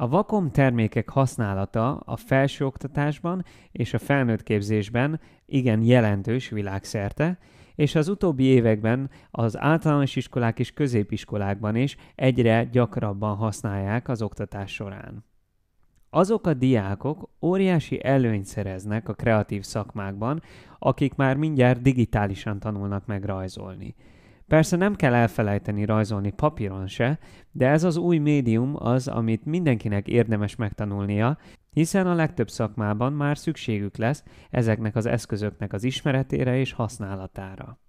A vakom termékek használata a felsőoktatásban és a felnőtt képzésben igen jelentős világszerte, és az utóbbi években az általános iskolák és középiskolákban is egyre gyakrabban használják az oktatás során. Azok a diákok óriási előnyt szereznek a kreatív szakmákban, akik már mindjárt digitálisan tanulnak meg rajzolni. Persze nem kell elfelejteni rajzolni papíron se, de ez az új médium az, amit mindenkinek érdemes megtanulnia, hiszen a legtöbb szakmában már szükségük lesz ezeknek az eszközöknek az ismeretére és használatára.